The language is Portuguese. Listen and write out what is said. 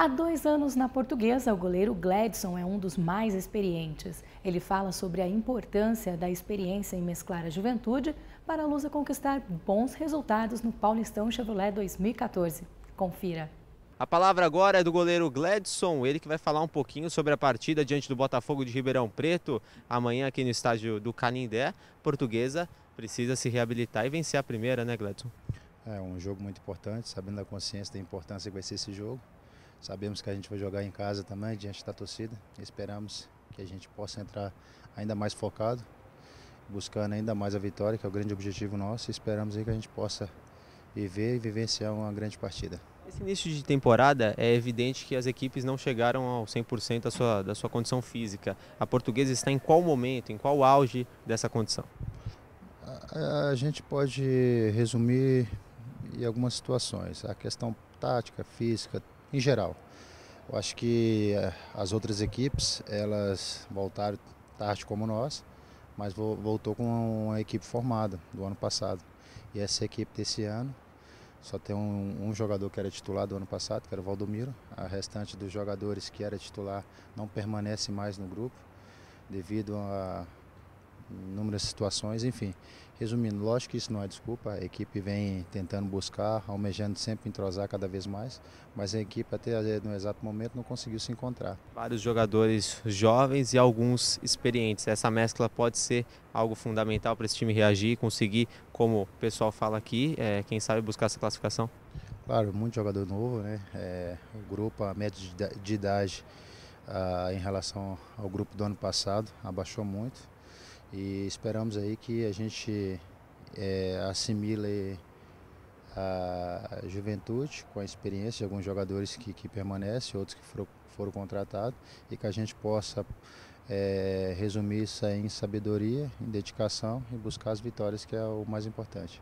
Há dois anos na portuguesa, o goleiro Gladson é um dos mais experientes. Ele fala sobre a importância da experiência em mesclar a juventude para a Lusa conquistar bons resultados no Paulistão Chevrolet 2014. Confira. A palavra agora é do goleiro Gladson, ele que vai falar um pouquinho sobre a partida diante do Botafogo de Ribeirão Preto, amanhã aqui no estádio do Canindé. Portuguesa precisa se reabilitar e vencer a primeira, né, Gladson? É um jogo muito importante, sabendo da consciência da importância que vai ser esse jogo. Sabemos que a gente vai jogar em casa também, diante da torcida. Esperamos que a gente possa entrar ainda mais focado, buscando ainda mais a vitória, que é o grande objetivo nosso. Esperamos aí que a gente possa viver e vivenciar uma grande partida. Nesse início de temporada, é evidente que as equipes não chegaram ao 100% da sua, da sua condição física. A portuguesa está em qual momento, em qual auge dessa condição? A, a gente pode resumir em algumas situações. A questão tática, física, em geral. Eu acho que eh, as outras equipes, elas voltaram tarde como nós, mas voltou com uma equipe formada do ano passado. E essa equipe desse ano só tem um, um, jogador que era titular do ano passado, que era o Valdomiro. A restante dos jogadores que era titular não permanece mais no grupo, devido a, inúmeras situações, enfim. Resumindo, lógico que isso não é desculpa, a equipe vem tentando buscar, almejando sempre entrosar cada vez mais, mas a equipe até eh, no exato momento não conseguiu se encontrar. Vários jogadores jovens e alguns experientes, essa mescla pode ser algo fundamental para esse time reagir e conseguir, como o pessoal fala aqui, é, quem sabe buscar essa classificação? Claro, muito jogador novo, né? É, o grupo, a média de idade ah, em relação ao grupo do ano passado, abaixou muito e esperamos aí que a gente é, assimile a juventude com a experiência de alguns jogadores que, que permanecem, outros que foram, foram contratados e que a gente possa é, resumir isso em sabedoria, em dedicação e buscar as vitórias que é o mais importante.